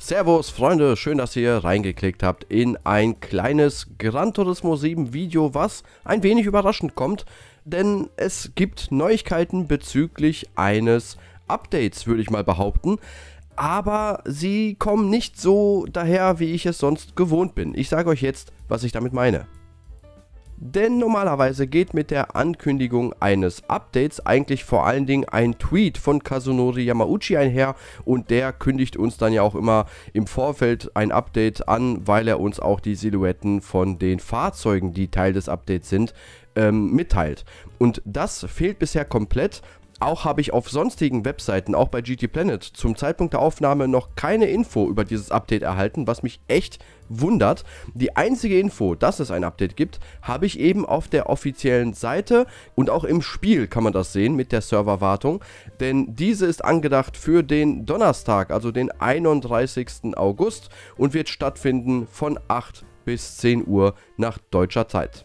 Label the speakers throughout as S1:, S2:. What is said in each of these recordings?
S1: Servus Freunde, schön, dass ihr reingeklickt habt in ein kleines Gran Turismo 7 Video, was ein wenig überraschend kommt, denn es gibt Neuigkeiten bezüglich eines Updates, würde ich mal behaupten. Aber sie kommen nicht so daher, wie ich es sonst gewohnt bin. Ich sage euch jetzt, was ich damit meine. Denn normalerweise geht mit der Ankündigung eines Updates eigentlich vor allen Dingen ein Tweet von Kazunori Yamauchi einher und der kündigt uns dann ja auch immer im Vorfeld ein Update an, weil er uns auch die Silhouetten von den Fahrzeugen, die Teil des Updates sind, ähm, mitteilt. Und das fehlt bisher komplett. Auch habe ich auf sonstigen Webseiten, auch bei GT Planet, zum Zeitpunkt der Aufnahme noch keine Info über dieses Update erhalten, was mich echt wundert. Die einzige Info, dass es ein Update gibt, habe ich eben auf der offiziellen Seite und auch im Spiel kann man das sehen mit der Serverwartung, denn diese ist angedacht für den Donnerstag, also den 31. August und wird stattfinden von 8 bis 10 Uhr nach deutscher Zeit.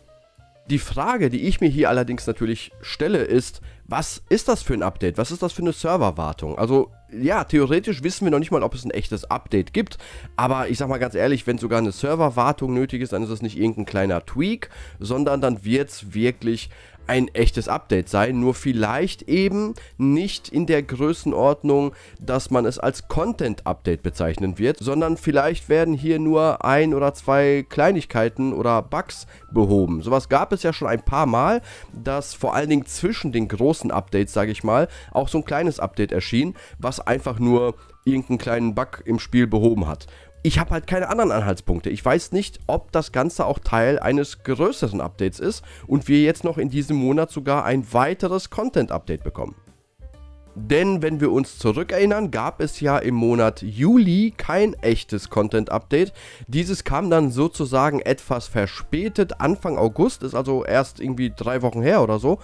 S1: Die Frage, die ich mir hier allerdings natürlich stelle, ist, was ist das für ein Update? Was ist das für eine Serverwartung? Also ja, theoretisch wissen wir noch nicht mal, ob es ein echtes Update gibt. Aber ich sag mal ganz ehrlich, wenn sogar eine Serverwartung nötig ist, dann ist das nicht irgendein kleiner Tweak, sondern dann wird es wirklich ein echtes Update sein, nur vielleicht eben nicht in der Größenordnung, dass man es als Content Update bezeichnen wird, sondern vielleicht werden hier nur ein oder zwei Kleinigkeiten oder Bugs behoben. Sowas gab es ja schon ein paar Mal, dass vor allen Dingen zwischen den großen Updates, sage ich mal, auch so ein kleines Update erschien, was einfach nur irgendeinen kleinen Bug im Spiel behoben hat. Ich habe halt keine anderen Anhaltspunkte. Ich weiß nicht, ob das Ganze auch Teil eines größeren Updates ist und wir jetzt noch in diesem Monat sogar ein weiteres Content-Update bekommen. Denn wenn wir uns zurückerinnern, gab es ja im Monat Juli kein echtes Content-Update. Dieses kam dann sozusagen etwas verspätet, Anfang August, ist also erst irgendwie drei Wochen her oder so.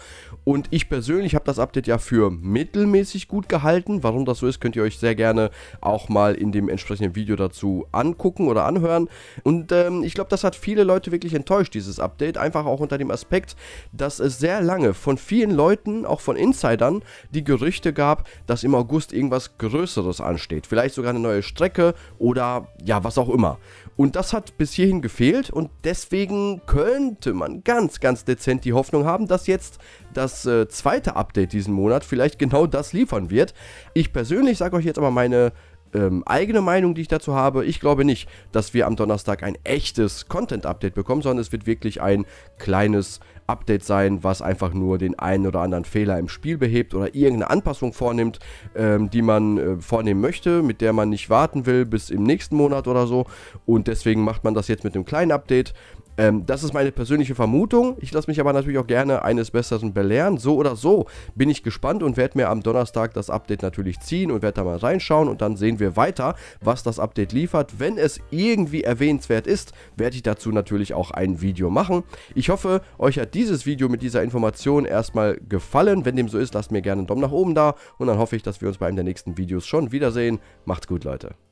S1: Und ich persönlich habe das Update ja für mittelmäßig gut gehalten. Warum das so ist, könnt ihr euch sehr gerne auch mal in dem entsprechenden Video dazu angucken oder anhören. Und ähm, ich glaube, das hat viele Leute wirklich enttäuscht, dieses Update. Einfach auch unter dem Aspekt, dass es sehr lange von vielen Leuten, auch von Insidern, die Gerüchte gab, dass im August irgendwas Größeres ansteht. Vielleicht sogar eine neue Strecke oder ja, was auch immer. Und das hat bis hierhin gefehlt und deswegen könnte man ganz, ganz dezent die Hoffnung haben, dass jetzt das äh, zweite Update diesen Monat vielleicht genau das liefern wird. Ich persönlich sage euch jetzt aber meine ähm, eigene Meinung, die ich dazu habe. Ich glaube nicht, dass wir am Donnerstag ein echtes Content-Update bekommen, sondern es wird wirklich ein kleines Update sein, was einfach nur den einen oder anderen Fehler im Spiel behebt oder irgendeine Anpassung vornimmt, ähm, die man äh, vornehmen möchte, mit der man nicht warten will bis im nächsten Monat oder so. Und deswegen macht man das jetzt mit einem kleinen Update. Ähm, das ist meine persönliche Vermutung. Ich lasse mich aber natürlich auch gerne eines Besseren belehren. So oder so bin ich gespannt und werde mir am Donnerstag das Update natürlich ziehen und werde da mal reinschauen und dann sehen wir weiter, was das Update liefert. Wenn es irgendwie erwähnenswert ist, werde ich dazu natürlich auch ein Video machen. Ich hoffe, euch hat dieses Video mit dieser Information erstmal gefallen. Wenn dem so ist, lasst mir gerne einen Daumen nach oben da und dann hoffe ich, dass wir uns bei einem der nächsten Videos schon wiedersehen. Macht's gut, Leute.